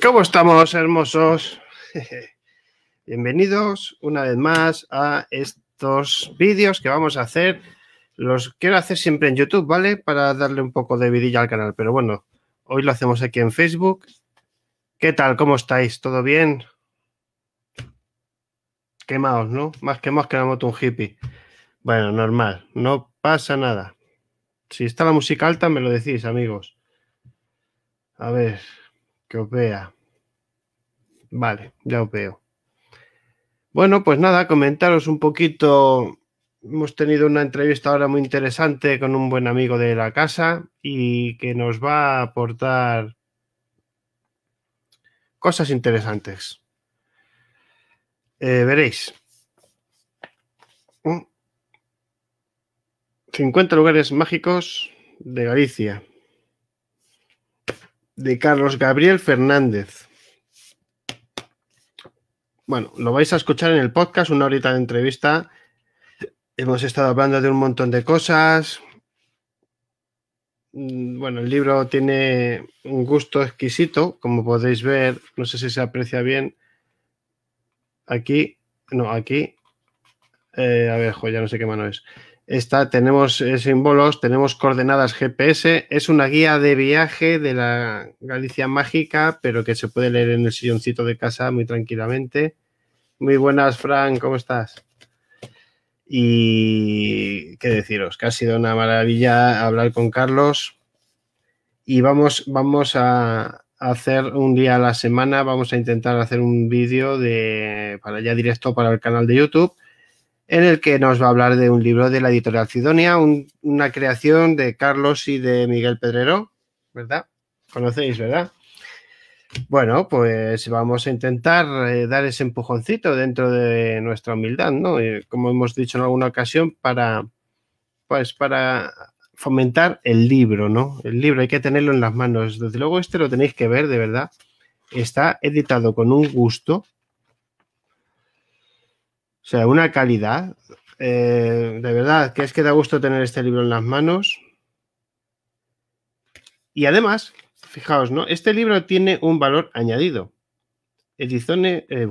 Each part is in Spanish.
¿Cómo estamos, hermosos? Bienvenidos una vez más a estos vídeos que vamos a hacer. Los quiero hacer siempre en YouTube, ¿vale? Para darle un poco de vidilla al canal. Pero bueno, hoy lo hacemos aquí en Facebook. ¿Qué tal? ¿Cómo estáis? ¿Todo bien? Quemaos, ¿no? Más quemaos que la moto un hippie. Bueno, normal. No pasa nada. Si está la música alta, me lo decís, amigos. A ver, que os vea. Vale, ya os veo. Bueno, pues nada, comentaros un poquito. Hemos tenido una entrevista ahora muy interesante con un buen amigo de la casa y que nos va a aportar cosas interesantes. Eh, veréis. 50 mm. lugares mágicos de Galicia de Carlos Gabriel Fernández. Bueno, lo vais a escuchar en el podcast, una horita de entrevista. Hemos estado hablando de un montón de cosas. Mm, bueno, el libro tiene un gusto exquisito, como podéis ver. No sé si se aprecia bien. Aquí, no, aquí. Eh, a ver, jo, ya no sé qué mano es. Está, tenemos eh, símbolos, tenemos coordenadas GPS, es una guía de viaje de la Galicia Mágica, pero que se puede leer en el silloncito de casa muy tranquilamente. Muy buenas, Fran, ¿cómo estás? Y qué deciros, que ha sido una maravilla hablar con Carlos. Y vamos, vamos a, hacer un día a la semana, vamos a intentar hacer un vídeo de para ya directo para el canal de YouTube en el que nos va a hablar de un libro de la editorial Cidonia, una creación de Carlos y de Miguel Pedrero, ¿verdad? Conocéis, ¿verdad? Bueno, pues vamos a intentar eh, dar ese empujoncito dentro de nuestra humildad, ¿no? Eh, como hemos dicho en alguna ocasión, para, pues, para fomentar el libro, ¿no? El libro hay que tenerlo en las manos. Desde luego este lo tenéis que ver, de verdad. Está editado con un gusto o sea, una calidad. Eh, de verdad, que es que da gusto tener este libro en las manos. Y además, fijaos, ¿no? Este libro tiene un valor añadido. Edizone, eh,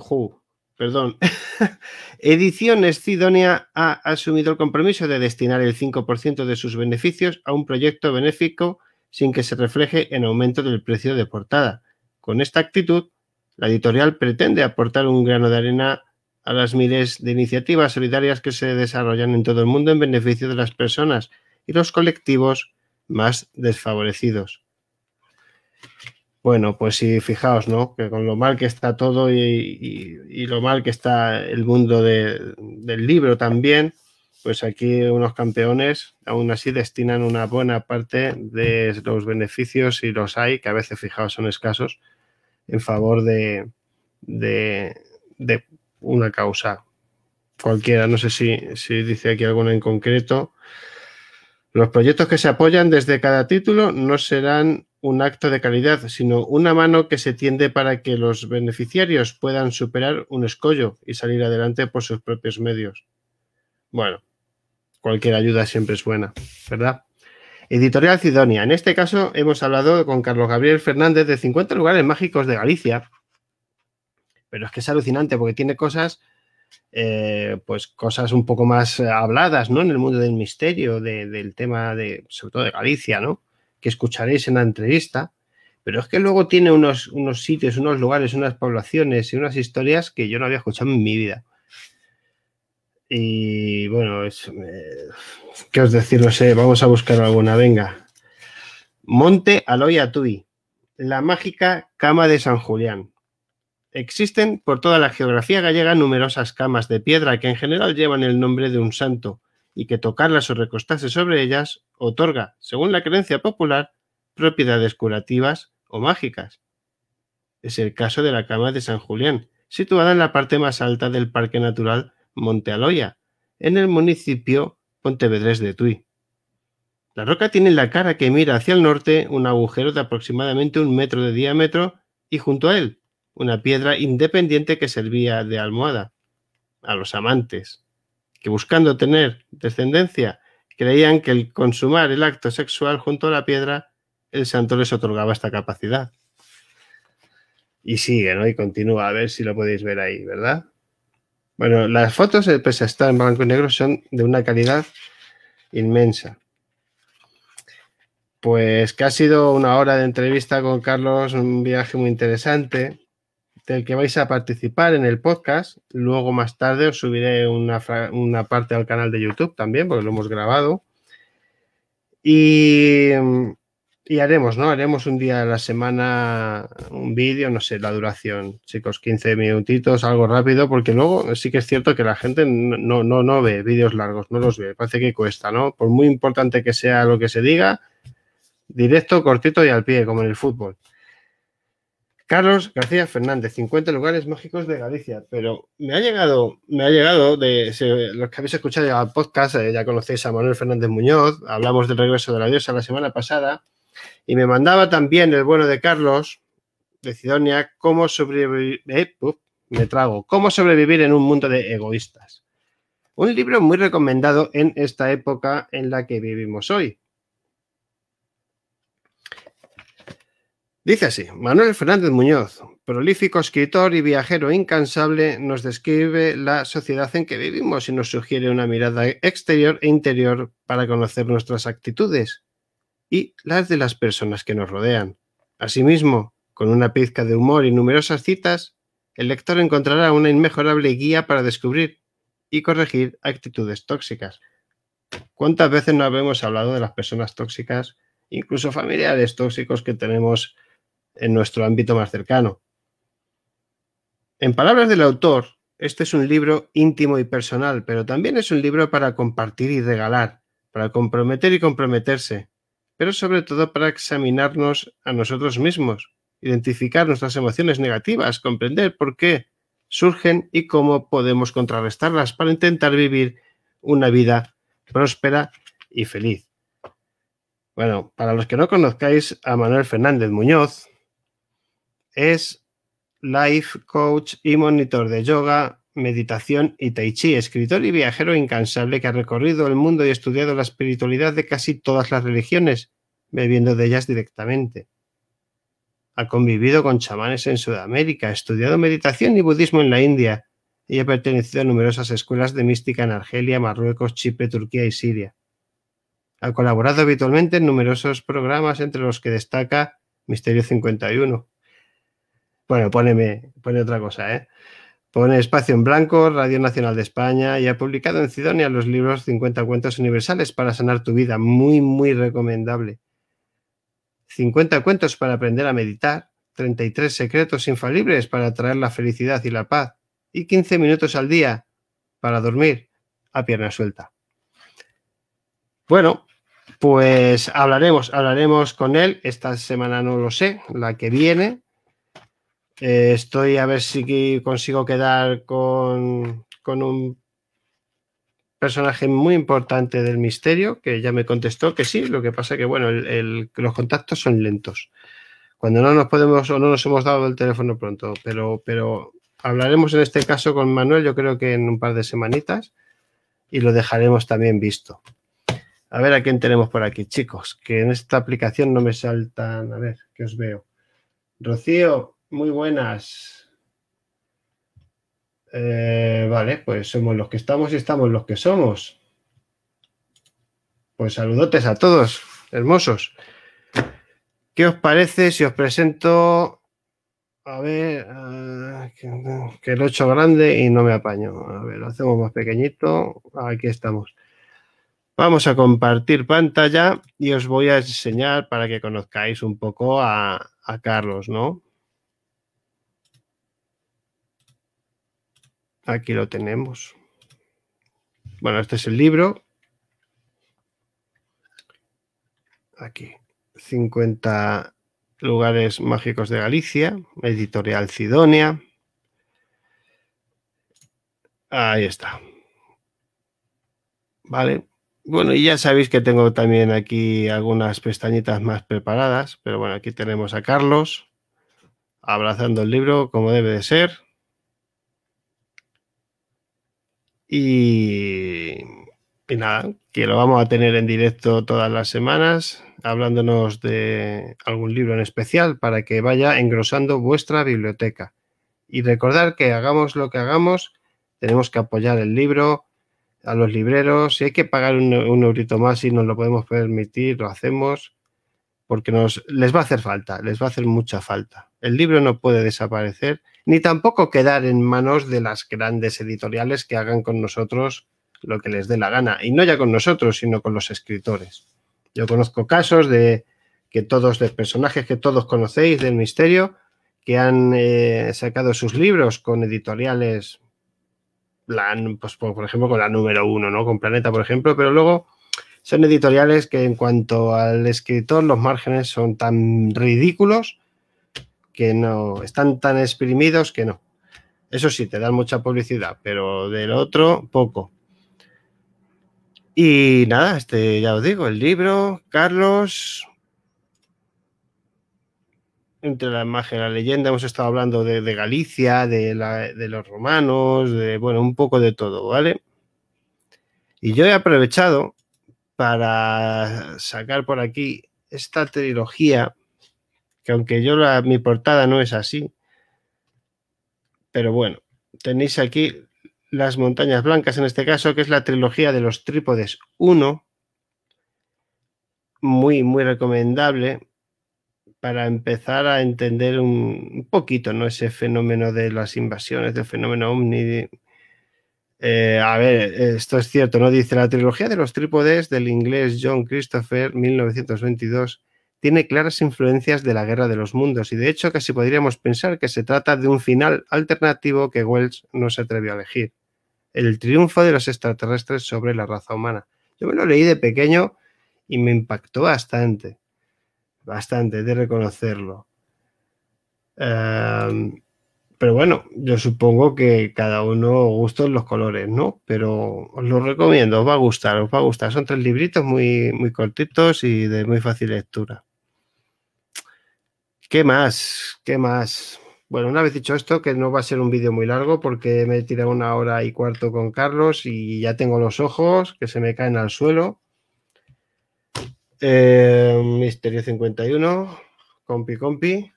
perdón. Ediciones Cidonia ha asumido el compromiso de destinar el 5% de sus beneficios a un proyecto benéfico sin que se refleje en aumento del precio de portada. Con esta actitud, la editorial pretende aportar un grano de arena a las miles de iniciativas solidarias que se desarrollan en todo el mundo en beneficio de las personas y los colectivos más desfavorecidos. Bueno, pues si fijaos, ¿no? Que con lo mal que está todo y, lo mal que está el mundo del libro también, pues aquí unos campeones aún así destinan una buena parte de los beneficios, y los hay, que a veces, fijaos, son escasos, en favor de una causa cualquiera, no sé si, dice aquí alguna en concreto. Los proyectos que se apoyan desde cada título no serán un acto de calidad, sino una mano que se tiende para que los beneficiarios puedan superar un escollo y salir adelante por sus propios medios. Bueno, cualquier ayuda siempre es buena, ¿verdad? Editorial Cidonia. En este caso hemos hablado con Carlos Gabriel Fernández de 50 lugares mágicos de Galicia, pero es que es alucinante porque tiene cosas, eh, pues cosas un poco más eh, habladas, ¿no? En el mundo del misterio, del tema de, sobre todo de Galicia, ¿no? Que escucharéis en la entrevista. Pero es que luego tiene unos, sitios, unos lugares, unas poblaciones y unas historias que yo no había escuchado en mi vida. Y bueno, eh, ¿qué os decir? No sé, vamos a buscar alguna, venga. Monte Aloya Tui, la mágica cama de San Julián. Existen por toda la geografía gallega numerosas camas de piedra que en general llevan el nombre de un santo y que tocarlas o recostarse sobre ellas otorga, según la creencia popular, propiedades curativas o mágicas. Es el caso de la cama de San Julián, situada en la parte más alta del Parque Natural Monte Aloya, en el municipio pontevedrés de Tui. La roca tiene en la cara que mira hacia el norte un agujero de aproximadamente un metro de diámetro y junto a él una piedra independiente que servía de almohada a los amantes, que buscando tener descendencia, creían que el consumar el acto sexual junto a la piedra, el santo les otorgaba esta capacidad. Y sigue, ¿no? Y continúa, a ver si lo podéis ver ahí, ¿verdad? Bueno, las fotos, pese a en blanco y negro, son de una calidad inmensa. Pues que ha sido una hora de entrevista con Carlos, un viaje muy interesante del que vais a participar en el podcast. Luego más tarde os subiré una, una parte al canal de YouTube también, porque lo hemos grabado. Y, y haremos, ¿no? Haremos un día a la semana un vídeo, no sé, la duración, chicos, 15 minutitos, algo rápido, porque luego sí que es cierto que la gente no, no, no ve vídeos largos, no los ve, parece que cuesta, ¿no? Por muy importante que sea lo que se diga, directo, cortito y al pie, como en el fútbol. Carlos García Fernández, 50 lugares mágicos de Galicia. Pero me ha llegado, me ha llegado de los que habéis escuchado el podcast, eh, ya conocéis a Manuel Fernández Muñoz, hablamos del regreso de la diosa la semana pasada, y me mandaba también el bueno de Carlos, de Cidonia, cómo sobrevivir, eh, me trago, cómo sobrevivir en un mundo de egoístas. Un libro muy recomendado en esta época en la que vivimos hoy. Dice así, Manuel Fernández Muñoz, prolífico escritor y viajero incansable, nos describe la sociedad en que vivimos y nos sugiere una mirada exterior e interior para conocer nuestras actitudes y las de las personas que nos rodean. Asimismo, con una pizca de humor y numerosas citas, el lector encontrará una inmejorable guía para descubrir y corregir actitudes tóxicas. ¿Cuántas veces no habemos hablado de las personas tóxicas, incluso familiares tóxicos que tenemos en nuestro ámbito más cercano. En palabras del autor, este es un libro íntimo y personal, pero también es un libro para compartir y regalar, para comprometer y comprometerse, pero sobre todo para examinarnos a nosotros mismos, identificar nuestras emociones negativas, comprender por qué surgen y cómo podemos contrarrestarlas para intentar vivir una vida próspera y feliz. Bueno, para los que no conozcáis a Manuel Fernández Muñoz, es life coach y monitor de yoga, meditación y tai chi, escritor y viajero incansable que ha recorrido el mundo y estudiado la espiritualidad de casi todas las religiones, bebiendo de ellas directamente. Ha convivido con chamanes en Sudamérica, ha estudiado meditación y budismo en la India y ha pertenecido a numerosas escuelas de mística en Argelia, Marruecos, Chipre, Turquía y Siria. Ha colaborado habitualmente en numerosos programas entre los que destaca Misterio 51, bueno, pone otra cosa, ¿eh? Pone Espacio en Blanco, Radio Nacional de España y ha publicado en Cidonia los libros 50 cuentos universales para sanar tu vida. Muy, muy recomendable. 50 cuentos para aprender a meditar, 33 secretos infalibles para traer la felicidad y la paz y 15 minutos al día para dormir a pierna suelta. Bueno, pues hablaremos, hablaremos con él. Esta semana no lo sé, la que viene, eh, estoy a ver si consigo quedar con, un personaje muy importante del misterio que ya me contestó que sí, lo que pasa que bueno, los contactos son lentos. Cuando no nos podemos o no nos hemos dado el teléfono pronto, pero, pero hablaremos en este caso con Manuel, yo creo que en un par de semanitas, y lo dejaremos también visto. A ver a quién tenemos por aquí, chicos, que en esta aplicación no me saltan, a ver, que os veo. Rocío, muy buenas. Eh, vale, pues somos los que estamos y estamos los que somos. Pues saludotes a todos, hermosos. ¿Qué os parece si os presento? A ver, ah, que lo he hecho grande y no me apaño. A ver, lo hacemos más pequeñito. Aquí estamos. Vamos a compartir pantalla y os voy a enseñar para que conozcáis un poco a, a Carlos, ¿no? Aquí lo tenemos. Bueno, este es el libro. Aquí, 50 lugares mágicos de Galicia, editorial Sidonia. Ahí está. Vale. Bueno, y ya sabéis que tengo también aquí algunas pestañitas más preparadas, pero bueno, aquí tenemos a Carlos abrazando el libro como debe de ser. Y, nada, que lo vamos a tener en directo todas las semanas, hablándonos de algún libro en especial para que vaya engrosando vuestra biblioteca. Y recordar que hagamos lo que hagamos, tenemos que apoyar el libro, a los libreros. Si hay que pagar un, eurito más si nos lo podemos permitir, lo hacemos, porque nos, les va a hacer falta, les va a hacer mucha falta. El libro no puede desaparecer ni tampoco quedar en manos de las grandes editoriales que hagan con nosotros lo que les dé la gana. Y no ya con nosotros, sino con los escritores. Yo conozco casos de que todos, de personajes que todos conocéis del misterio, que han eh, sacado sus libros con editoriales, pues, por ejemplo, con la número uno, ¿no? Con Planeta, por ejemplo, pero luego son editoriales que en cuanto al escritor los márgenes son tan ridículos que no, están tan exprimidos que no. Eso sí, te dan mucha publicidad, pero del otro, poco. Y nada, este, ya os digo, el libro, Carlos, entre la imagen y la leyenda, hemos estado hablando de, Galicia, de, de, los romanos, de, bueno, un poco de todo, ¿vale? Y yo he aprovechado para sacar por aquí esta trilogía que aunque yo la, mi portada no es así, pero bueno, tenéis aquí las montañas blancas en este caso, que es la trilogía de los trípodes 1, muy, muy recomendable para empezar a entender un, poquito ¿no? ese fenómeno de las invasiones, del fenómeno omni eh, a ver, esto es cierto, ¿no? Dice la trilogía de los trípodes del inglés John Christopher, 1922 tiene claras influencias de la Guerra de los Mundos y de hecho casi podríamos pensar que se trata de un final alternativo que Wells no se atrevió a elegir. El triunfo de los extraterrestres sobre la raza humana. Yo me lo leí de pequeño y me impactó bastante, bastante de reconocerlo. Em, pero bueno, yo supongo que cada uno gustos los colores, ¿no? Pero os lo recomiendo, os va a gustar, os va a gustar. Son tres libritos muy, muy cortitos y de muy fácil lectura. ¿Qué más? ¿Qué más? Bueno, una vez dicho esto, que no va a ser un vídeo muy largo porque me he tirado una hora y cuarto con Carlos y ya tengo los ojos que se me caen al suelo. Eh, Misterio 51, compi compi.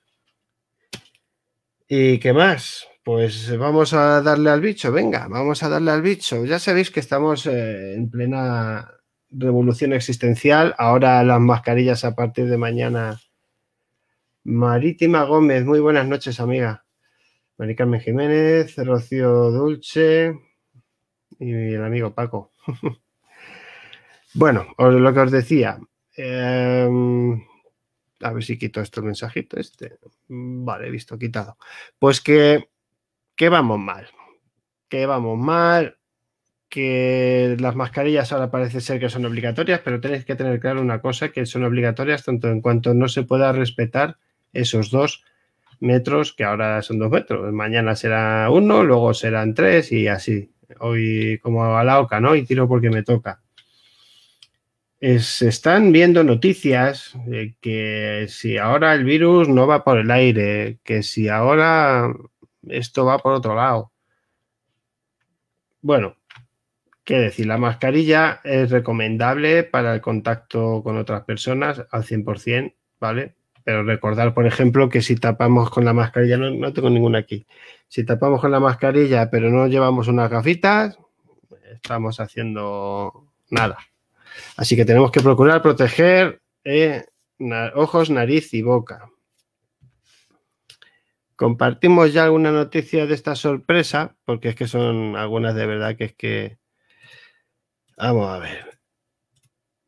¿Y qué más? Pues vamos a darle al bicho, venga, vamos a darle al bicho. Ya sabéis que estamos eh, en plena revolución existencial. Ahora las mascarillas a partir de mañana Marítima Gómez, muy buenas noches, amiga. Mari Carmen Jiménez, Rocío Dulce y el amigo Paco. bueno, lo que os decía. Em, a ver si quito este mensajito. Este. Vale, visto, quitado. Pues que, que vamos mal. Que vamos mal. Que las mascarillas ahora parece ser que son obligatorias, pero tenéis que tener claro una cosa, que son obligatorias tanto en cuanto no se pueda respetar esos dos metros que ahora son dos metros. Mañana será uno, luego serán tres y así. Hoy como a la oca, ¿no? Y tiro porque me toca. Se están viendo noticias de que si ahora el virus no va por el aire, que si ahora esto va por otro lado. Bueno, qué decir, la mascarilla es recomendable para el contacto con otras personas al 100%, ¿vale? Pero recordar, por ejemplo, que si tapamos con la mascarilla, no, tengo ninguna aquí, si tapamos con la mascarilla pero no llevamos unas gafitas, estamos haciendo nada. Así que tenemos que procurar proteger eh, ojos, nariz y boca. Compartimos ya alguna noticia de esta sorpresa, porque es que son algunas de verdad que es que... Vamos a ver.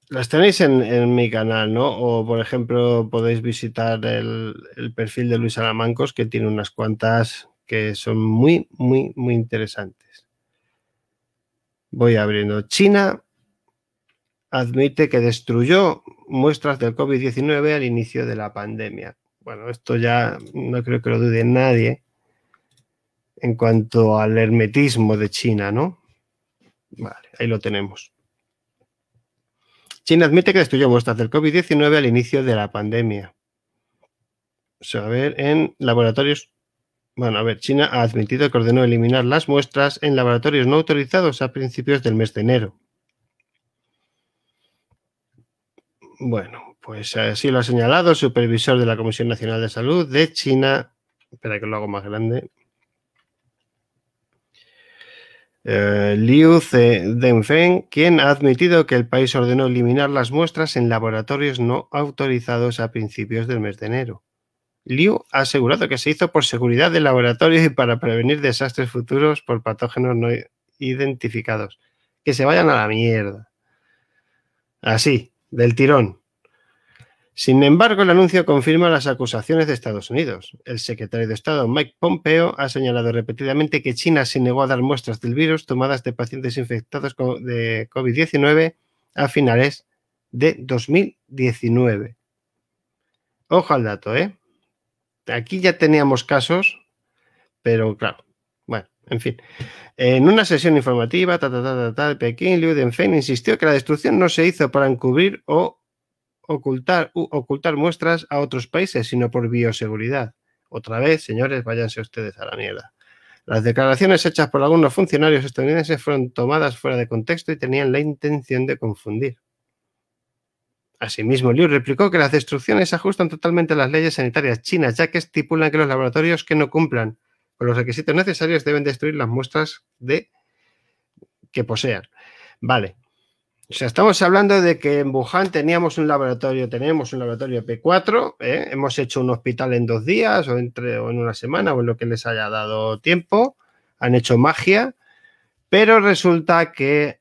Las tenéis en, mi canal, ¿no? O, por ejemplo, podéis visitar el, el perfil de Luis Alamancos, que tiene unas cuantas que son muy, muy, muy interesantes. Voy abriendo. China admite que destruyó muestras del COVID-19 al inicio de la pandemia. Bueno, esto ya no creo que lo dude nadie en cuanto al hermetismo de China, ¿no? Vale, ahí lo tenemos. China admite que destruyó muestras del COVID-19 al inicio de la pandemia. a ver, en laboratorios. Bueno, a ver, China ha admitido que ordenó eliminar las muestras en laboratorios no autorizados a principios del mes de enero. Bueno, pues así lo ha señalado el supervisor de la Comisión Nacional de Salud de China. Espera que lo hago más grande. Eh, Liu C. Zhenfeng, quien ha admitido que el país ordenó eliminar las muestras en laboratorios no autorizados a principios del mes de enero. Liu ha asegurado que se hizo por seguridad de laboratorio y para prevenir desastres futuros por patógenos no identificados. Que se vayan a la mierda. Así, del tirón. Sin embargo, el anuncio confirma las acusaciones de Estados Unidos. El secretario de Estado Mike Pompeo ha señalado repetidamente que China se negó a dar muestras del virus tomadas de pacientes infectados de COVID-19 a finales de 2019. Ojo al dato, ¿eh? Aquí ya teníamos casos, pero claro, bueno, en fin. En una sesión informativa, ta, Pekín, Liu insistió que la destrucción no se hizo para encubrir o ocultar, ocultar muestras a otros países, sino por bioseguridad. Otra vez, señores, váyanse ustedes a la mierda. Las declaraciones hechas por algunos funcionarios estadounidenses fueron tomadas fuera de contexto y tenían la intención de confundir. Asimismo, Liu replicó que las destrucciones ajustan totalmente las leyes sanitarias chinas, ya que estipulan que los laboratorios que no cumplan con los requisitos necesarios deben destruir las muestras de que posean. Vale, o sea, estamos hablando de que en Wuhan teníamos un laboratorio, tenemos un laboratorio P4, ¿eh? hemos hecho un hospital en dos días o, entre, o en una semana o en lo que les haya dado tiempo, han hecho magia, pero resulta que,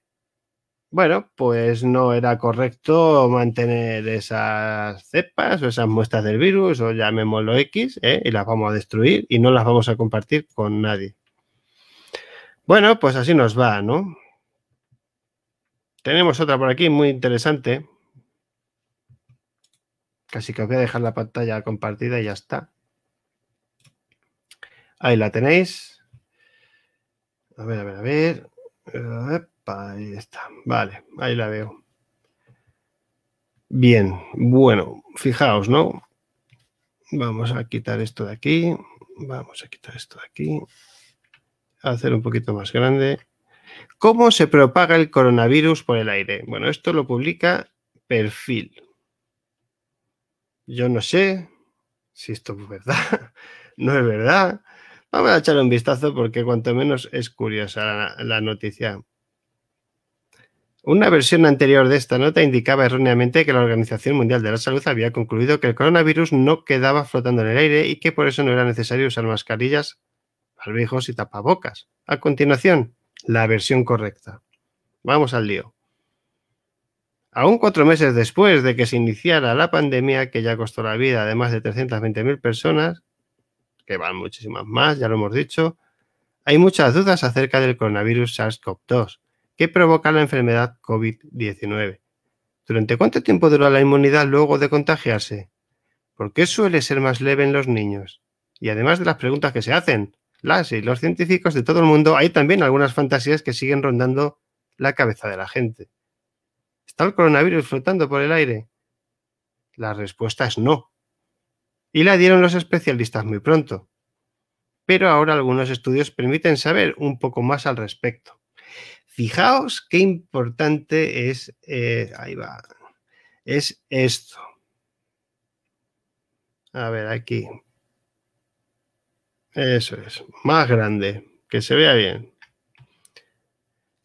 bueno, pues no era correcto mantener esas cepas o esas muestras del virus o llamémoslo X ¿eh? y las vamos a destruir y no las vamos a compartir con nadie. Bueno, pues así nos va, ¿no? Tenemos otra por aquí muy interesante. Casi que os voy a dejar la pantalla compartida y ya está. Ahí la tenéis. A ver, a ver, a ver. ahí está. Vale, ahí la veo. Bien, bueno, fijaos, ¿no? Vamos a quitar esto de aquí. Vamos a quitar esto de aquí. hacer un poquito más grande. ¿Cómo se propaga el coronavirus por el aire? Bueno, esto lo publica Perfil. Yo no sé si esto es verdad, no es verdad. Vamos a echarle un vistazo porque cuanto menos es curiosa la, noticia. Una versión anterior de esta nota indicaba erróneamente que la Organización Mundial de la Salud había concluido que el coronavirus no quedaba flotando en el aire y que por eso no era necesario usar mascarillas, barbijos y tapabocas. A continuación, la versión correcta. Vamos al lío. Aún cuatro meses después de que se iniciara la pandemia, que ya costó la vida de más de 320.000 personas, que van muchísimas más, ya lo hemos dicho, hay muchas dudas acerca del coronavirus SARS-CoV-2, que provoca la enfermedad COVID-19. ¿Durante cuánto tiempo dura la inmunidad luego de contagiarse? ¿Por qué suele ser más leve en los niños? Y además de las preguntas que se hacen, y los científicos de todo el mundo, hay también algunas fantasías que siguen rondando la cabeza de la gente. ¿Está el coronavirus flotando por el aire? La respuesta es no. Y la dieron los especialistas muy pronto. Pero ahora algunos estudios permiten saber un poco más al respecto. Fijaos qué importante es, eh, ahí va, es esto. A ver, aquí, eso es, más grande, que se vea bien.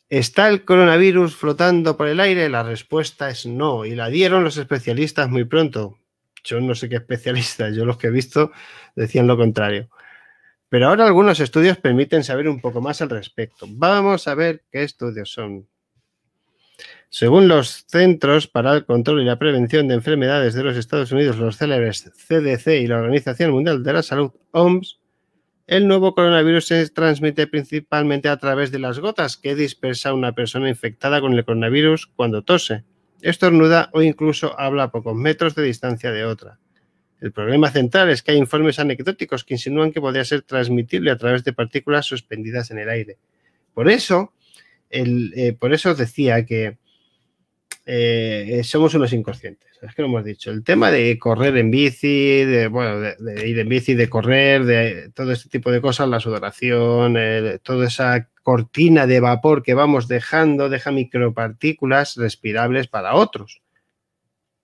¿Está el coronavirus flotando por el aire? La respuesta es no, y la dieron los especialistas muy pronto. Yo no sé qué especialistas, yo los que he visto decían lo contrario. Pero ahora algunos estudios permiten saber un poco más al respecto. Vamos a ver qué estudios son. Según los Centros para el Control y la Prevención de Enfermedades de los Estados Unidos, los célebres CDC y la Organización Mundial de la Salud, OMS, el nuevo coronavirus se transmite principalmente a través de las gotas que dispersa una persona infectada con el coronavirus cuando tose, estornuda o incluso habla a pocos metros de distancia de otra. El problema central es que hay informes anecdóticos que insinúan que podría ser transmitible a través de partículas suspendidas en el aire. Por eso, eh, por eso decía que eh, eh, somos unos inconscientes. Es que lo hemos dicho. El tema de correr en bici, de, bueno, de, ir en bici, de correr, de todo este tipo de cosas, la sudoración, toda esa cortina de vapor que vamos dejando, deja micropartículas respirables para otros.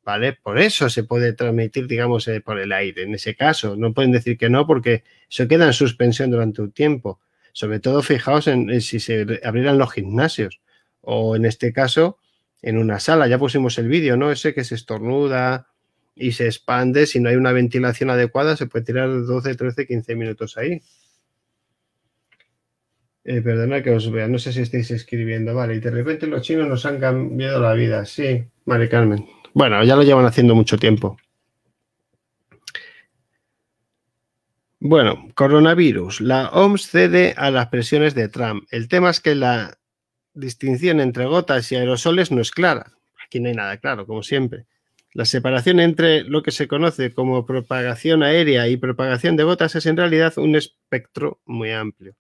¿Vale? Por eso se puede transmitir, digamos, eh, por el aire. En ese caso, no pueden decir que no porque se queda en suspensión durante un tiempo. Sobre todo, fijaos en, en si se abrieran los gimnasios o en este caso, en una sala. Ya pusimos el vídeo, ¿no? Ese que se estornuda y se expande. Si no hay una ventilación adecuada, se puede tirar 12, 13, 15 minutos ahí. Eh, perdona que os vea, no sé si estáis escribiendo. Vale, y de repente los chinos nos han cambiado la vida. Sí, vale, Carmen. Bueno, ya lo llevan haciendo mucho tiempo. Bueno, coronavirus. La OMS cede a las presiones de Trump. El tema es que la distinción entre gotas y aerosoles no es clara. Aquí no hay nada claro, como siempre. La separación entre lo que se conoce como propagación aérea y propagación de gotas es en realidad un espectro muy amplio.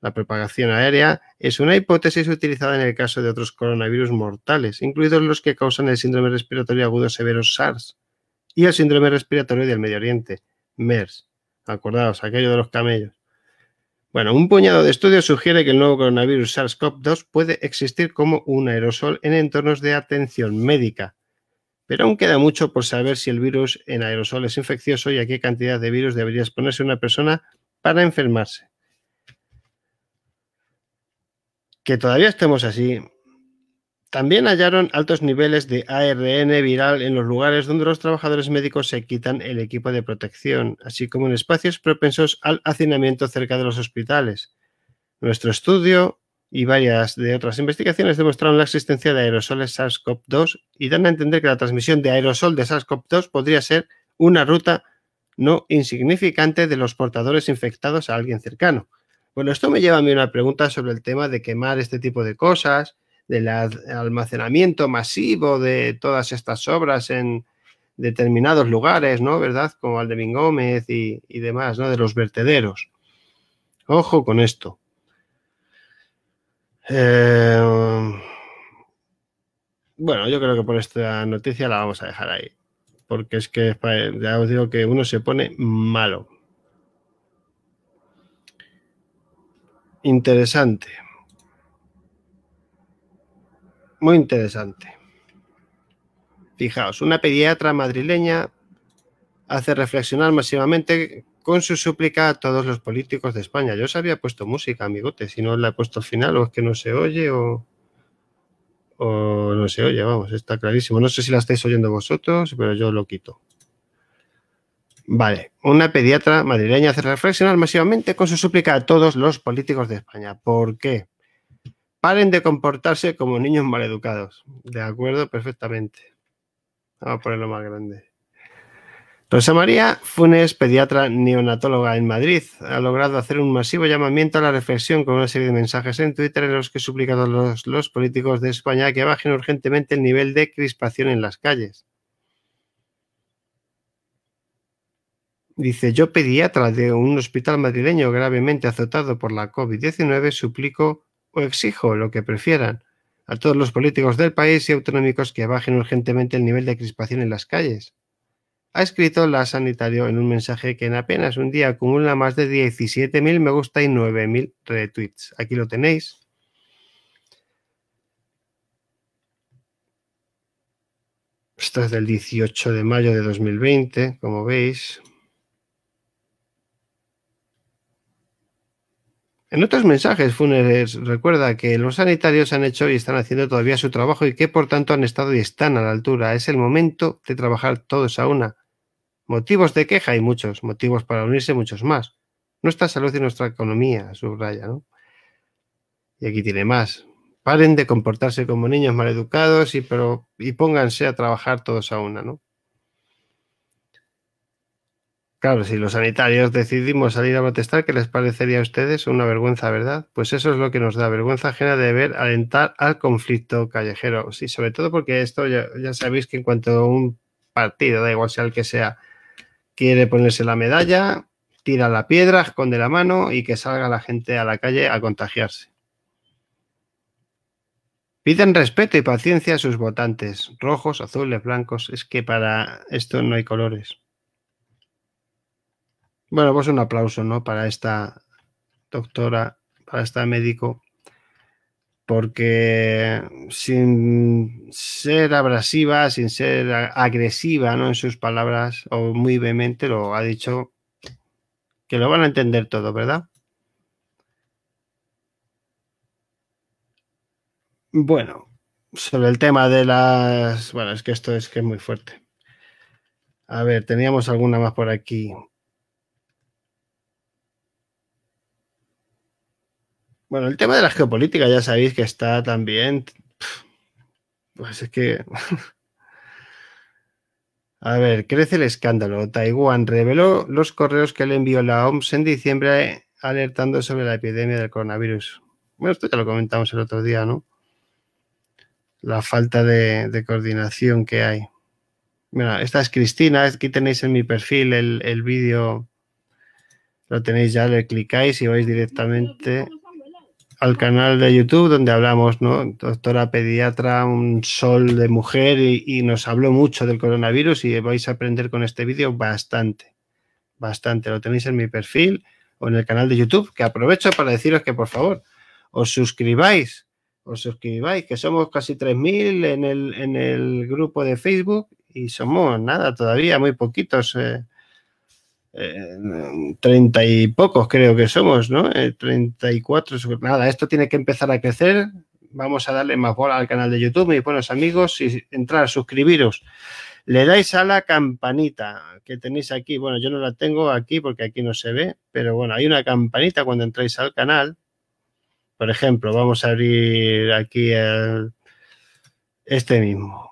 La propagación aérea es una hipótesis utilizada en el caso de otros coronavirus mortales, incluidos los que causan el síndrome respiratorio agudo severo SARS y el síndrome respiratorio del Medio Oriente, MERS. Acordaos, aquello de los camellos. Bueno, un puñado de estudios sugiere que el nuevo coronavirus SARS-CoV-2 puede existir como un aerosol en entornos de atención médica. Pero aún queda mucho por saber si el virus en aerosol es infeccioso y a qué cantidad de virus debería exponerse una persona para enfermarse. Que todavía estemos así también hallaron altos niveles de ARN viral en los lugares donde los trabajadores médicos se quitan el equipo de protección, así como en espacios propensos al hacinamiento cerca de los hospitales. Nuestro estudio y varias de otras investigaciones demostraron la existencia de aerosoles SARS-CoV-2 y dan a entender que la transmisión de aerosol de SARS-CoV-2 podría ser una ruta no insignificante de los portadores infectados a alguien cercano. Bueno, esto me lleva a mí una pregunta sobre el tema de quemar este tipo de cosas del almacenamiento masivo de todas estas obras en determinados lugares, ¿no? ¿Verdad? Como Aldemín Gómez y, demás, ¿no? De los vertederos. Ojo con esto. Eh, bueno, yo creo que por esta noticia la vamos a dejar ahí. Porque es que ya os digo que uno se pone malo. Interesante muy interesante. Fijaos, una pediatra madrileña hace reflexionar masivamente con su súplica a todos los políticos de España. Yo os había puesto música, amigote, si no la he puesto al final o es que no se oye o, o no se oye, vamos, está clarísimo. No sé si la estáis oyendo vosotros, pero yo lo quito. Vale, una pediatra madrileña hace reflexionar masivamente con su súplica a todos los políticos de España. ¿Por qué? Paren de comportarse como niños maleducados. De acuerdo, perfectamente. Vamos a ponerlo más grande. Rosa María Funes, pediatra neonatóloga en Madrid, ha logrado hacer un masivo llamamiento a la reflexión con una serie de mensajes en Twitter en los que suplica a los, los políticos de España que bajen urgentemente el nivel de crispación en las calles. Dice, yo pediatra de un hospital madrileño gravemente azotado por la COVID-19, suplico o exijo lo que prefieran a todos los políticos del país y autonómicos que bajen urgentemente el nivel de crispación en las calles. Ha escrito la sanitario en un mensaje que en apenas un día acumula más de 17.000 me gusta y 9.000 retweets. Aquí lo tenéis. Esto es del 18 de mayo de 2020, como veis. En otros mensajes, Funes recuerda que los sanitarios han hecho y están haciendo todavía su trabajo y que por tanto han estado y están a la altura. Es el momento de trabajar todos a una. Motivos de queja hay muchos, motivos para unirse muchos más. Nuestra salud y nuestra economía, subraya, ¿no? Y aquí tiene más. Paren de comportarse como niños maleducados y, y pónganse a trabajar todos a una, ¿no? Claro, si los sanitarios decidimos salir a protestar, ¿qué les parecería a ustedes una vergüenza, verdad? Pues eso es lo que nos da vergüenza ajena de ver alentar al conflicto callejero. Sí, sobre todo porque esto ya, sabéis que en cuanto un partido, da igual sea el que sea, quiere ponerse la medalla, tira la piedra, esconde la mano y que salga la gente a la calle a contagiarse. Piden respeto y paciencia a sus votantes, rojos, azules, blancos. Es que para esto no hay colores. Bueno, pues un aplauso, ¿no? Para esta doctora, para esta médico, porque sin ser abrasiva, sin ser agresiva, ¿no? En sus palabras, o muy vehemente, lo ha dicho que lo van a entender todo, ¿verdad? Bueno, sobre el tema de las... Bueno, es que esto es que es muy fuerte. A ver, teníamos alguna más por aquí. Bueno, el tema de la geopolítica ya sabéis que está también. Pues es que. A ver, crece el escándalo. Taiwán reveló los correos que le envió la OMS en diciembre eh, alertando sobre la epidemia del coronavirus. Bueno, esto ya lo comentamos el otro día, ¿no? La falta de, coordinación que hay. Bueno, esta es Cristina. Aquí tenéis en mi perfil el, el vídeo. Lo tenéis ya, le clicáis y vais directamente al canal de YouTube donde hablamos, ¿no? Doctora pediatra, un sol de mujer y, nos habló mucho del coronavirus y vais a aprender con este vídeo bastante, bastante. Lo tenéis en mi perfil o en el canal de YouTube, que aprovecho para deciros que por favor os suscribáis, os suscribáis, que somos casi 3.000 en el, en el grupo de Facebook y somos nada, todavía muy poquitos. Eh, eh, treinta y pocos creo que somos, ¿no? Eh, treinta y cuatro, nada, esto tiene que empezar a crecer. Vamos a darle más bola al canal de YouTube, mis buenos amigos, y entrar, suscribiros. Le dais a la campanita que tenéis aquí. Bueno, yo no la tengo aquí porque aquí no se ve, pero bueno, hay una campanita cuando entráis al canal. Por ejemplo, vamos a abrir aquí este mismo.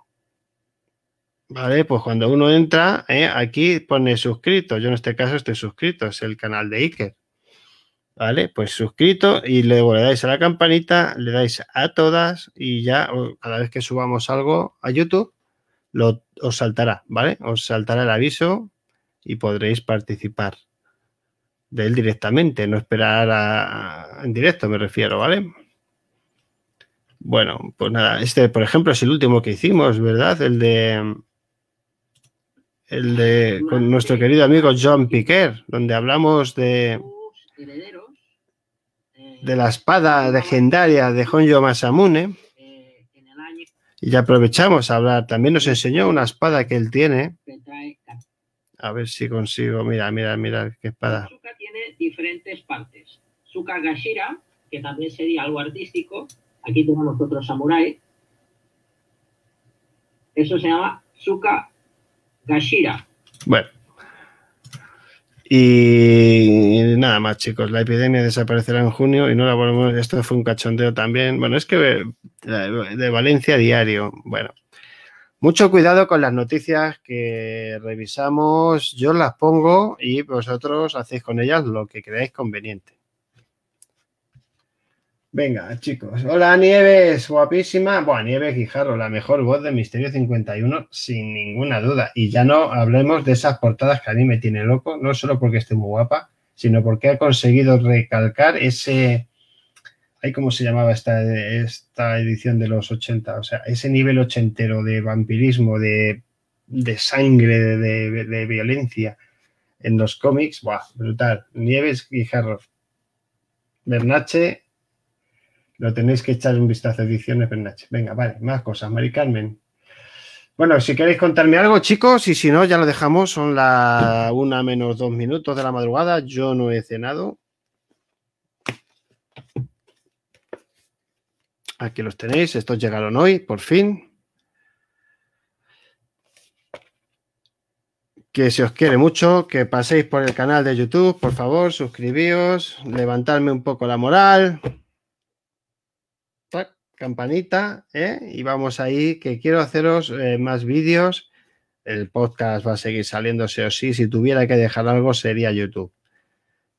Vale, pues cuando uno entra, eh, aquí pone suscrito. Yo en este caso estoy suscrito, es el canal de Iker. Vale, pues suscrito y luego le dais a la campanita, le dais a todas y ya cada vez que subamos algo a YouTube, lo, os saltará, ¿vale? Os saltará el aviso y podréis participar de él directamente, no esperar en directo, me refiero, ¿vale? Bueno, pues nada, este, por ejemplo, es el último que hicimos, ¿verdad? El de el de con nuestro querido amigo John Piquer, donde hablamos de de la espada legendaria de Honjo Masamune. Y aprovechamos a hablar. También nos enseñó una espada que él tiene. A ver si consigo. Mira, mira, mira qué espada. Suka tiene diferentes partes. Suka Gashira, que también sería algo artístico. Aquí tenemos otro samurái. Eso se llama Suka bueno. Y nada más, chicos. La epidemia desaparecerá en junio y no la volvemos. Esto fue un cachondeo también. Bueno, es que eh, de Valencia diario. Bueno, mucho cuidado con las noticias que revisamos. Yo las pongo y vosotros hacéis con ellas lo que creáis conveniente. Venga, chicos. Hola, Nieves, guapísima. Buah, Nieves Guijarro, la mejor voz de Misterio 51, sin ninguna duda. Y ya no hablemos de esas portadas que a mí me tiene loco, no solo porque esté muy guapa, sino porque ha conseguido recalcar ese. Ay, ¿Cómo se llamaba esta, esta edición de los 80? O sea, ese nivel ochentero de vampirismo, de, sangre, de, de, violencia en los cómics. Buah, brutal. Nieves Guijarro. Bernache, lo tenéis que echar un vistazo, a ediciones Bernache. Venga, vale, más cosas, Mari Carmen. Bueno, si queréis contarme algo, chicos, y si no, ya lo dejamos. Son las una menos dos minutos de la madrugada. Yo no he cenado. Aquí los tenéis. Estos llegaron hoy, por fin. Que se os quiere mucho, que paséis por el canal de YouTube, por favor, suscribíos, levantadme un poco la moral campanita, ¿eh? y vamos ahí, que quiero haceros eh, más vídeos. El podcast va a seguir saliéndose o sí. Si tuviera que dejar algo sería YouTube.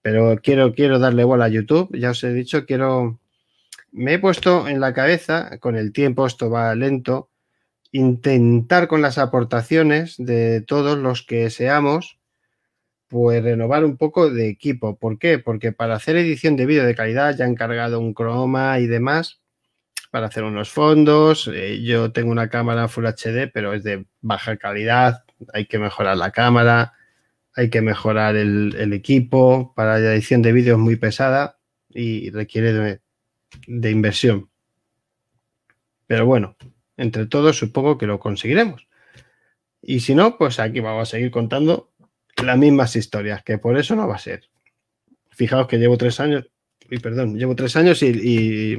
Pero quiero, quiero darle bola a YouTube. Ya os he dicho, quiero. Me he puesto en la cabeza, con el tiempo, esto va lento, intentar con las aportaciones de todos los que seamos, pues renovar un poco de equipo. ¿Por qué? Porque para hacer edición de vídeo de calidad ya han cargado un croma y demás, para hacer unos fondos. Eh, yo tengo una cámara Full HD, pero es de baja calidad. Hay que mejorar la cámara, hay que mejorar el, equipo. Para la edición de vídeos muy pesada y requiere de, inversión. Pero bueno, entre todos supongo que lo conseguiremos. Y si no, pues aquí vamos a seguir contando las mismas historias, que por eso no va a ser. Fijaos que llevo tres años, y perdón, llevo tres años y,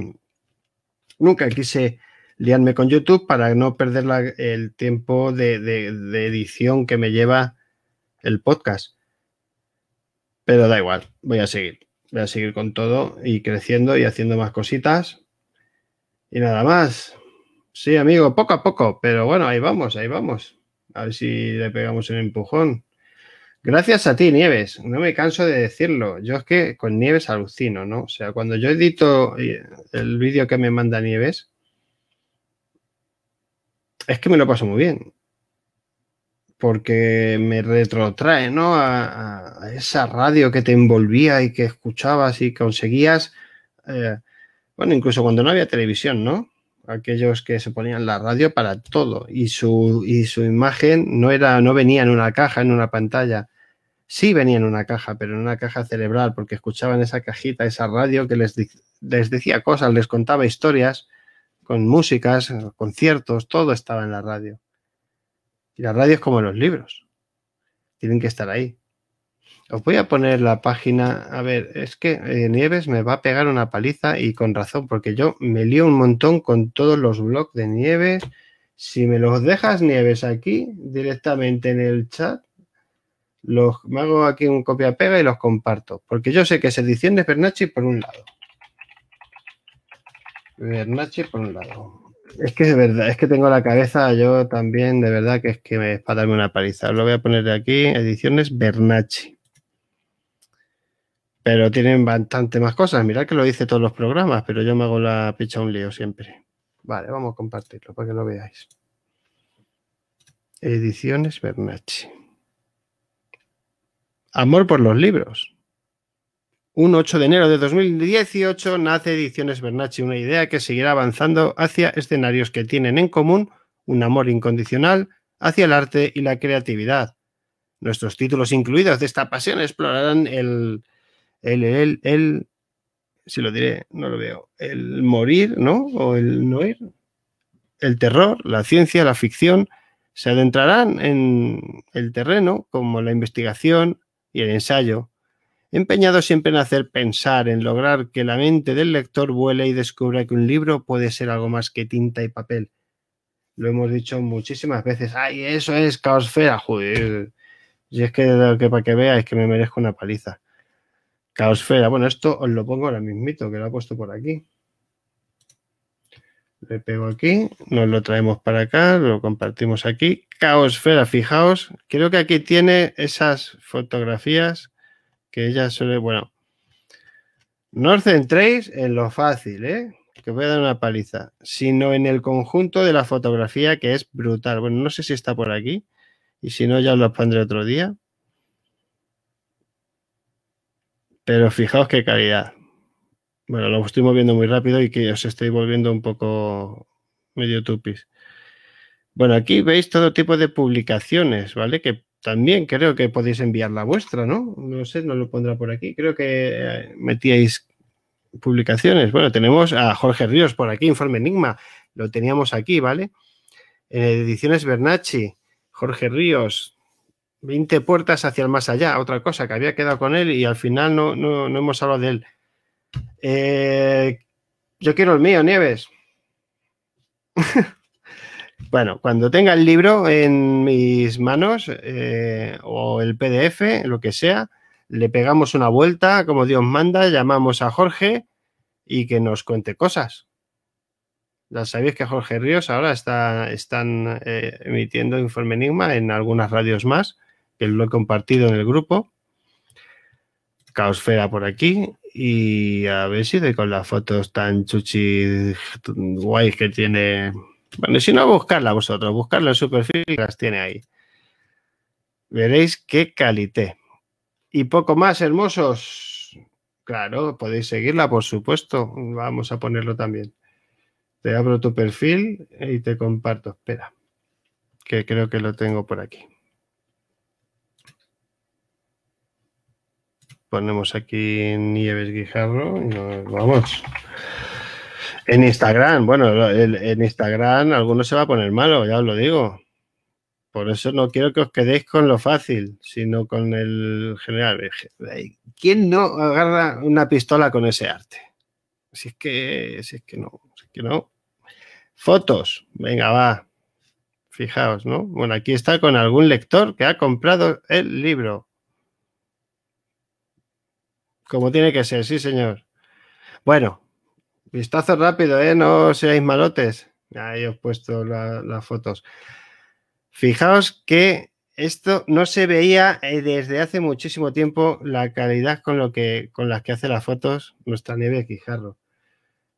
Nunca quise liarme con YouTube para no perder el tiempo de, de, edición que me lleva el podcast. Pero da igual, voy a seguir. Voy a seguir con todo y creciendo y haciendo más cositas. Y nada más. Sí, amigo, poco a poco, pero bueno, ahí vamos, ahí vamos. A ver si le pegamos un empujón. Gracias a ti, Nieves. No me canso de decirlo. Yo es que con Nieves alucino, ¿no? O sea, cuando yo edito eh, el vídeo que me manda Nieves, es que me lo paso muy bien. Porque me retrotrae, ¿no? A, esa radio que te envolvía y que escuchabas y conseguías. Eh, bueno, incluso cuando no había televisión, ¿no? Aquellos que se ponían la radio para todo y su, y su imagen no, era, no venía en una caja, en una pantalla, Sí venía en una caja, pero en una caja cerebral, porque escuchaban esa cajita, esa radio que les, les decía cosas, les contaba historias, con músicas, conciertos, todo estaba en la radio. Y la radio es como los libros, tienen que estar ahí. Os voy a poner la página, a ver, es que eh, Nieves me va a pegar una paliza y con razón, porque yo me lío un montón con todos los blogs de Nieves. Si me los dejas, Nieves, aquí directamente en el chat, los me hago aquí un copia pega y los comparto. Porque yo sé que se es Bernachi por un lado. Bernachi por un lado. Es que es verdad, es que tengo la cabeza yo también, de verdad, que es que me es para darme una paliza. Lo voy a poner aquí, ediciones Bernachi. Pero tienen bastante más cosas. Mirad que lo dice todos los programas, pero yo me hago la picha un lío siempre. Vale, vamos a compartirlo para que lo veáis. Ediciones Bernachi. Amor por los libros. Un 8 de enero de 2018 nace Ediciones Bernachi, una idea que seguirá avanzando hacia escenarios que tienen en común un amor incondicional hacia el arte y la creatividad. Nuestros títulos incluidos de esta pasión explorarán el, el, el si lo diré, no lo veo, el morir, ¿no? O el no ir, el terror, la ciencia, la ficción, se adentrarán en el terreno como la investigación, y el ensayo, empeñado siempre en hacer pensar, en lograr que la mente del lector vuele y descubra que un libro puede ser algo más que tinta y papel. Lo hemos dicho muchísimas veces, ay, eso es caosfera, joder. Y es que, que para que veáis es que me merezco una paliza. Caosfera, bueno, esto os lo pongo ahora mismito, que lo he puesto por aquí. Le pego aquí, nos lo traemos para acá, lo compartimos aquí. Caosfera, fijaos, creo que aquí tiene esas fotografías que ella suele, bueno, no os centréis en lo fácil, ¿eh? que voy a dar una paliza, sino en el conjunto de la fotografía que es brutal. Bueno, no sé si está por aquí y si no ya os lo pondré otro día. Pero fijaos qué calidad. Bueno, lo estoy moviendo muy rápido y que os estoy volviendo un poco medio tupis. Bueno, aquí veis todo tipo de publicaciones, ¿vale? Que también creo que podéis enviar la vuestra, ¿no? No sé, no lo pondrá por aquí. Creo que eh, metíais publicaciones. Bueno, tenemos a Jorge Ríos por aquí, Informe Enigma. Lo teníamos aquí, ¿vale? En Ediciones Bernachi, Jorge Ríos, 20 puertas hacia el más allá. Otra cosa que había quedado con él y al final no, no, no hemos hablado de él. Eh, yo quiero el mío, Nieves. bueno, cuando tenga el libro en mis manos eh, o el PDF, lo que sea, le pegamos una vuelta, como Dios manda, llamamos a Jorge y que nos cuente cosas. Ya sabéis que Jorge Ríos ahora está, están eh, emitiendo Informe Enigma en algunas radios más, que lo he compartido en el grupo. Caosfera por aquí y a ver si de con las fotos tan chuchi guay que tiene. Bueno, si no, buscarla vosotros, buscarla en su perfil y las tiene ahí. Veréis qué calité. Y poco más, hermosos. Claro, podéis seguirla, por supuesto. Vamos a ponerlo también. Te abro tu perfil y te comparto. Espera, que creo que lo tengo por aquí. Ponemos aquí Nieves Guijarro y nos vamos. En Instagram, bueno, en Instagram alguno se va a poner malo, ya os lo digo. Por eso no quiero que os quedéis con lo fácil, sino con el general. ¿Quién no agarra una pistola con ese arte? Si es que, si es que no, si es que no. Fotos, venga, va. Fijaos, ¿no? Bueno, aquí está con algún lector que ha comprado el libro. Como tiene que ser, sí, señor. Bueno, vistazo rápido, ¿eh? No seáis malotes. Ahí os he puesto las fotos. Fijaos que esto no se veía eh, desde hace muchísimo tiempo la calidad con, lo que, con las que hace las fotos nuestra nieve Quijarro.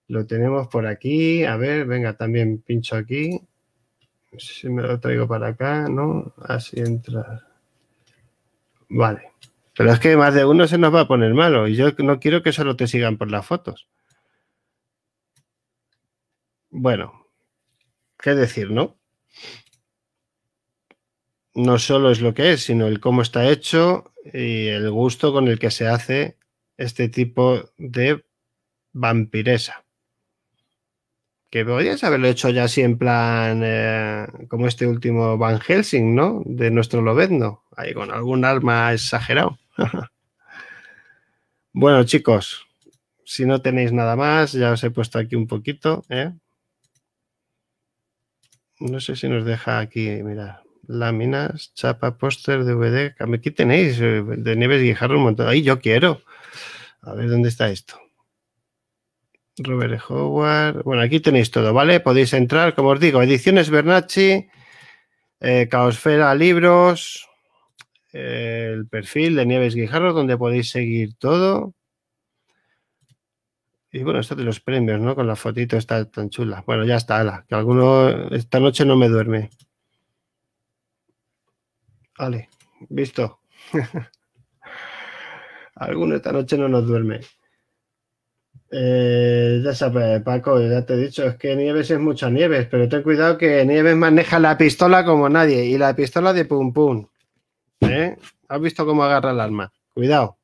Lo tenemos por aquí. A ver, venga, también pincho aquí. si me lo traigo para acá, ¿no? Así entra. Vale. Pero es que más de uno se nos va a poner malo y yo no quiero que solo te sigan por las fotos. Bueno, ¿qué decir, no? No solo es lo que es, sino el cómo está hecho y el gusto con el que se hace este tipo de vampiresa. Que podrías haberlo hecho ya así en plan eh, como este último Van Helsing, ¿no? De nuestro Lobezno, ahí con algún arma exagerado. bueno, chicos, si no tenéis nada más, ya os he puesto aquí un poquito. ¿eh? No sé si nos deja aquí, mira, láminas, chapa, póster, DVD. Aquí tenéis eh, de Nieves Guijarro un montón. Ahí yo quiero. A ver dónde está esto. Robert Howard. Bueno, aquí tenéis todo, ¿vale? Podéis entrar, como os digo, Ediciones Bernacci, eh, Caosfera Libros, el perfil de Nieves Guijarro, donde podéis seguir todo. Y bueno, esto de los premios, ¿no? Con la fotito está tan chula. Bueno, ya está, Ala, que alguno esta noche no me duerme. Vale, visto. alguno esta noche no nos duerme. Eh, ya sabes, Paco, ya te he dicho, es que Nieves es mucha Nieves, pero ten cuidado que Nieves maneja la pistola como nadie y la pistola de pum pum. ¿eh? ¿Has visto cómo agarra el arma? Cuidado.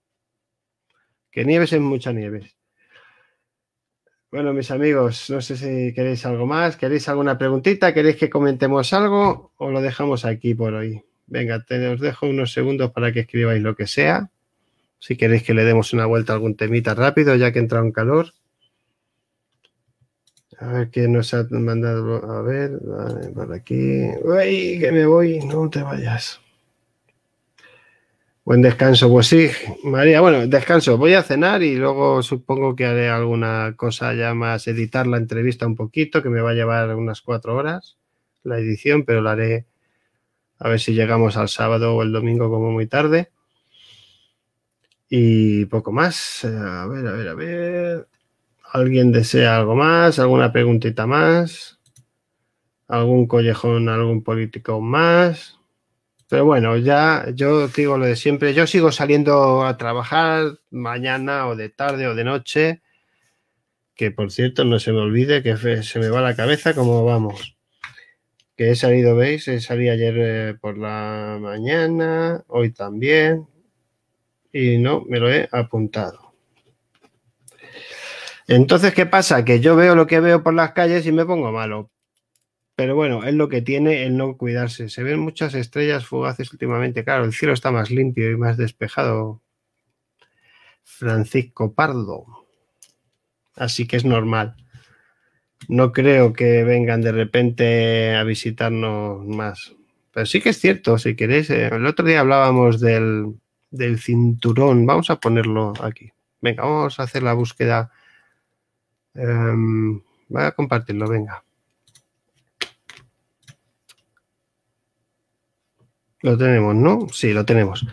Que nieves es mucha nieve Bueno, mis amigos, no sé si queréis algo más, queréis alguna preguntita, queréis que comentemos algo o lo dejamos aquí por hoy. Venga, te, os dejo unos segundos para que escribáis lo que sea. Si queréis que le demos una vuelta a algún temita rápido, ya que entra un calor. A ver qué nos ha mandado. A ver, por aquí. Uy, que me voy, no te vayas. Buen descanso, pues sí, María. Bueno, descanso. Voy a cenar y luego supongo que haré alguna cosa ya más, editar la entrevista un poquito, que me va a llevar unas cuatro horas la edición, pero la haré a ver si llegamos al sábado o el domingo como muy tarde. Y poco más. A ver, a ver, a ver. ¿Alguien desea algo más? ¿Alguna preguntita más? ¿Algún collejón, algún político más? Pero bueno, ya yo digo lo de siempre, yo sigo saliendo a trabajar mañana o de tarde o de noche, que por cierto no se me olvide que se me va la cabeza como vamos que he salido, veis, eh, salí ayer eh, por la mañana, hoy también, y no, me lo he apuntado. Entonces, ¿qué pasa? Que yo veo lo que veo por las calles y me pongo malo. Pero bueno, es lo que tiene el no cuidarse. Se ven muchas estrellas fugaces últimamente. Claro, el cielo está más limpio y más despejado. Francisco Pardo. Así que es normal. No creo que vengan de repente a visitarnos más. Pero sí que es cierto, si queréis. Eh, el otro día hablábamos del, cinturón. Vamos a ponerlo aquí. Venga, vamos a hacer la búsqueda. Em, voy a compartirlo, venga. Lo tenemos, ¿no? Sí, lo tenemos.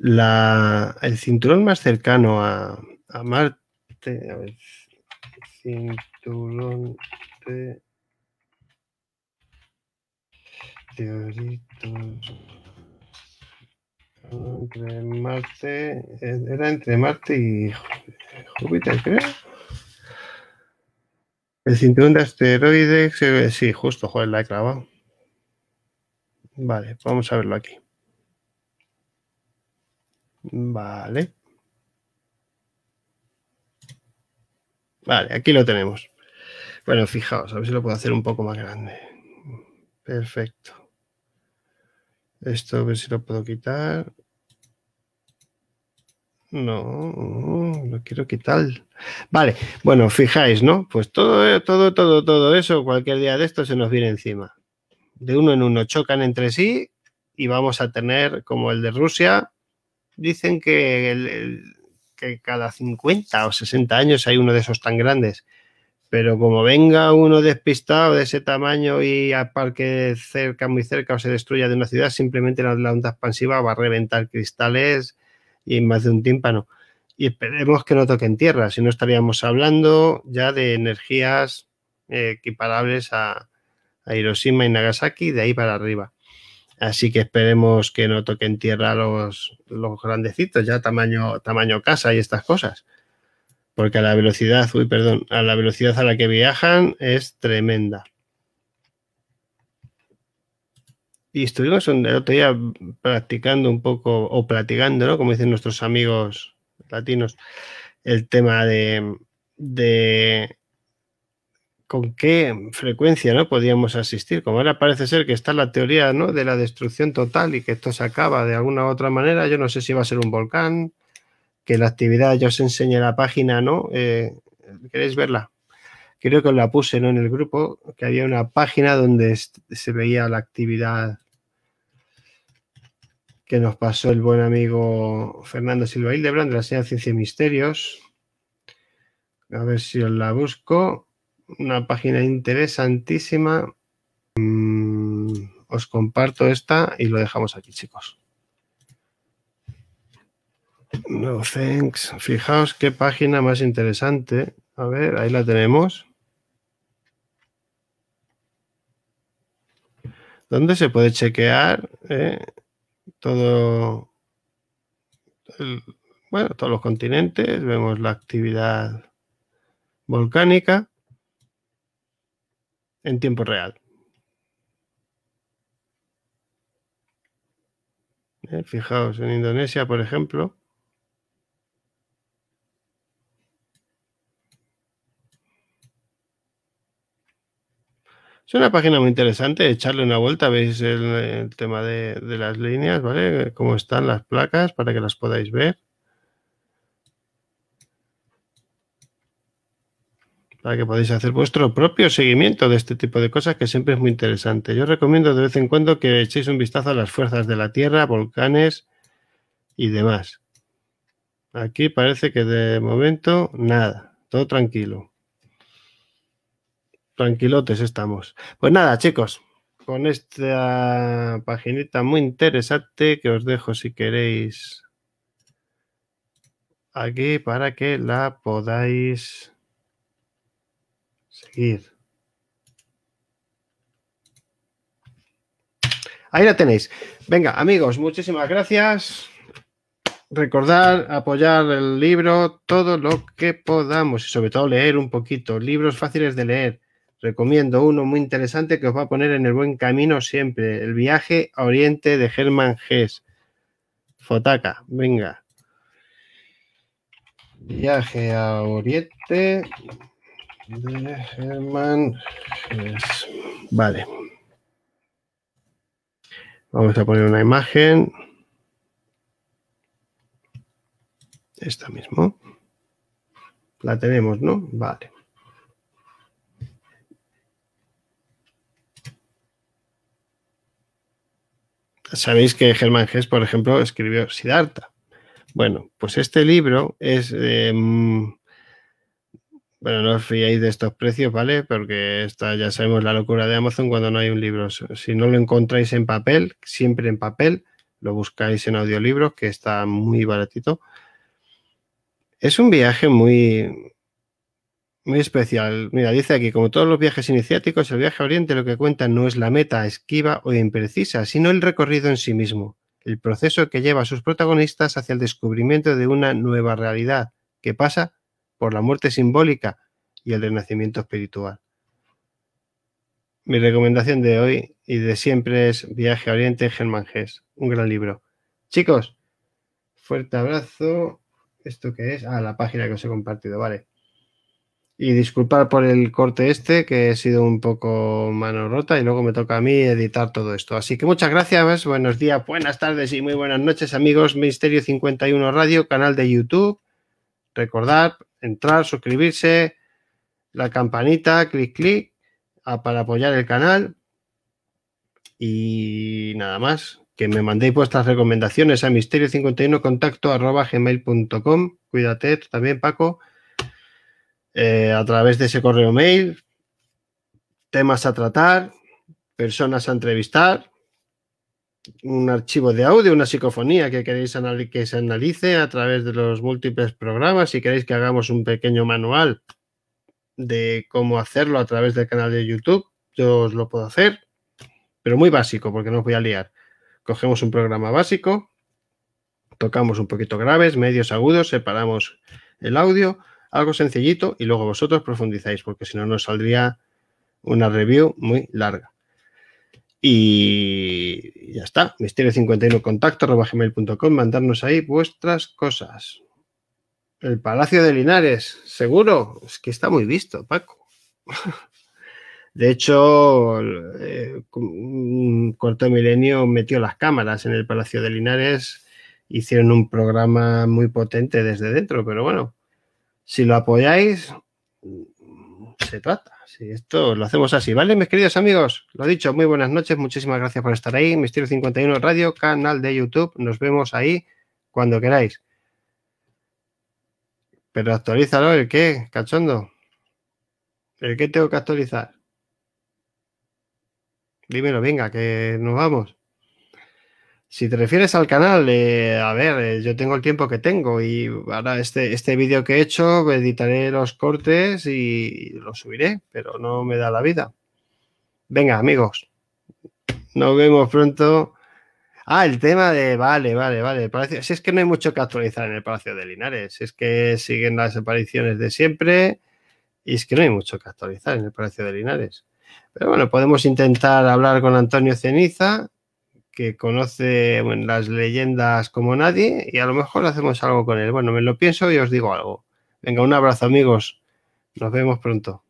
el cinturón más cercano a, Marte. A ver, cinturón de Teoritos... Entre Marte. Eh, era entre Marte y Júpiter, creo. El cinturón de asteroides. Eh, sí, justo, joder, la he clavado. Vale, vamos a verlo aquí. Vale. Vale, aquí lo tenemos. Bueno, fijaos, a ver si lo puedo hacer un poco más grande. Perfecto. Esto a ver si lo puedo quitar. No, no quiero quitar. Vale, bueno, fijáis, ¿no? Pues todo, todo, todo, todo eso, cualquier día de esto se nos viene encima de uno en uno chocan entre sí y vamos a tener, como el de Rusia, dicen que, cada 50 o 60 años hay uno de esos tan grandes. Pero como venga uno despistado de ese tamaño y aparque cerca, muy cerca o se destruya de una ciudad, simplemente la, la onda expansiva va a reventar cristales y más de un tímpano. Y esperemos que no toquen tierra, si no estaríamos hablando ya de energías eh, equiparables a, a Hiroshima y Nagasaki de ahí para arriba. Así que esperemos que no toquen tierra los, los grandecitos, ya tamaño, tamaño casa y estas cosas. Porque a la velocidad, uy, perdón, a la velocidad a la que viajan es tremenda. y estuvimos el otro día practicando un poco, o platicando, ¿no? Como dicen nuestros amigos latinos, el tema de con qué frecuencia ¿no? podíamos asistir. Como ahora parece ser que está la teoría ¿no? de la destrucción total y que esto se acaba de alguna u otra manera, yo no sé si va a ser un volcán, que la actividad, yo os enseñé la página, ¿no? Eh, ¿Queréis verla? Creo que os la puse en el grupo, que había una página donde se veía la actividad que nos pasó el buen amigo Fernando Silva Hildebrand de la Señal Ciencia y Misterios. A ver si os la busco una página interesantísima. Mm, os comparto esta y lo dejamos aquí, chicos. No thanks. Fijaos qué página más interesante. A ver, ahí la tenemos. Donde se puede chequear eh, todo bueno, todos los continentes, vemos la actividad volcánica en tiempo real. Eh, fijaos, en Indonesia, por ejemplo, Es una página muy interesante, echarle una vuelta, veis el, tema de, de, las líneas, ¿vale? Cómo están las placas para que las podáis ver. para que podáis hacer vuestro propio seguimiento de este tipo de cosas que siempre es muy interesante. Yo recomiendo de vez en cuando que echéis un vistazo a las fuerzas de la Tierra, volcanes y demás. Aquí parece que de momento nada, todo tranquilo. Tranquilotes estamos. Pues nada, chicos, con esta paginita muy interesante que os dejo si queréis aquí para que la podáis Seguir. Ahí la tenéis. Venga, amigos, muchísimas gracias. Recordar, apoyar el libro todo lo que podamos y sobre todo leer un poquito. Libros fáciles de leer. Recomiendo uno muy interesante que os va a poner en el buen camino siempre. El viaje a Oriente de Germán Gess. Fotaka, venga. Viaje a Oriente de Herman. Es, vale. Vamos a poner una imagen. Esta mismo. La tenemos, ¿no? Vale. Sabéis que Germán Gess, por ejemplo, escribió Siddhartha. Bueno, pues este libro es mm, bueno, no os fiéis de estos precios, ¿vale? Porque esta, ya sabemos la locura de Amazon cuando no hay un libro. Si no lo encontráis en papel, siempre en papel, lo buscáis en audiolibros, que está muy baratito. Es un viaje muy, muy especial. Mira, dice aquí, como todos los viajes iniciáticos, el viaje a Oriente lo que cuenta no es la meta esquiva o imprecisa, sino el recorrido en sí mismo, el proceso que lleva a sus protagonistas hacia el descubrimiento de una nueva realidad, que pasa por la muerte simbólica y el renacimiento espiritual. Mi recomendación de hoy y de siempre es Viaje a Oriente, Germán Gess, un gran libro. Chicos, fuerte abrazo. ¿Esto qué es? a ah, la página que os he compartido, vale. Y disculpar por el corte este, que he sido un poco mano rota y luego me toca a mí editar todo esto. Así que muchas gracias, buenos días, buenas tardes y muy buenas noches, amigos Misterio 51 Radio, canal de YouTube. Recordad, entrar, suscribirse, la campanita, clic, clic, para apoyar el canal. Y nada más, que me mandéis vuestras recomendaciones a misterio51 contacto Cuídate también, Paco. Eh, a través de ese correo mail, temas a tratar, personas a entrevistar un archivo de audio, una psicofonía que queréis que se analice a través de los múltiples programas, si queréis que hagamos un pequeño manual de cómo hacerlo a través del canal de YouTube, yo os lo puedo hacer, pero muy básico, porque no os voy a liar. Cogemos un programa básico, tocamos un poquito graves, medios, agudos, separamos el audio, algo sencillito, y luego vosotros profundizáis, porque si no nos saldría una review muy larga. Y y ya está. Misterio51 contactocom mandarnos ahí vuestras cosas. El Palacio de Linares, seguro, es que está muy visto, Paco. De hecho, eh, un Corto Milenio metió las cámaras en el Palacio de Linares, hicieron un programa muy potente desde dentro, pero bueno, si lo apoyáis, se trata. Sí, esto lo hacemos así, ¿vale? Mis queridos amigos, lo dicho, muy buenas noches, muchísimas gracias por estar ahí. Misterio 51 Radio, canal de YouTube, nos vemos ahí cuando queráis. Pero actualízalo, ¿el qué, cachondo? ¿El qué tengo que actualizar? Dímelo, venga, que nos vamos. Si te refieres al canal, eh, a ver, eh, yo tengo el tiempo que tengo y ahora este, este vídeo que he hecho editaré los cortes y los subiré, pero no me da la vida. Venga, amigos, nos vemos pronto. Ah, el tema de, vale, vale, vale, palacio, si es que no hay mucho que actualizar en el Palacio de Linares, es que siguen las apariciones de siempre y es que no hay mucho que actualizar en el Palacio de Linares. Pero bueno, podemos intentar hablar con Antonio Ceniza que conoce las leyendas como nadie y a lo mejor hacemos algo con él. Bueno, me lo pienso y os digo algo. Venga, un abrazo amigos. Nos vemos pronto.